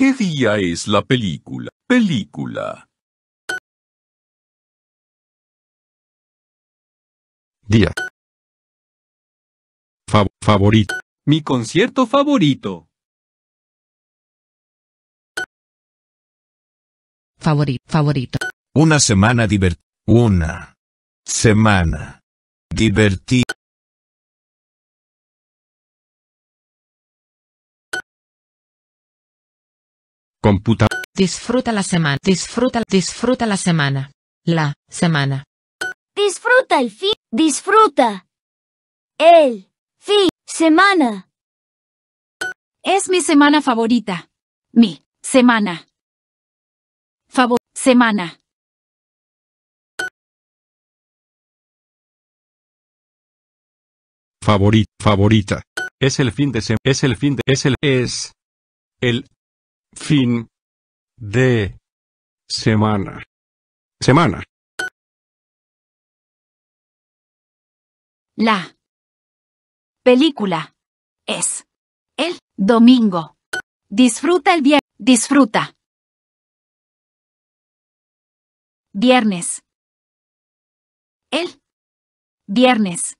¿Qué día es la película? Película. Día. favorito. Mi concierto favorito. favorito. Una semana divertida. Una semana divertida. Computa. Disfruta la semana. Disfruta, disfruta la semana. La semana. Disfruta el fin. Disfruta. El fin. Semana. Es mi semana favorita. Mi semana. Favor. Semana. Favorita. Favorita. Es el fin de semana. Es el fin de. Es el. Es. El Fin de semana. Semana. La película es el domingo. Disfruta el viernes. Disfruta. Viernes. El viernes.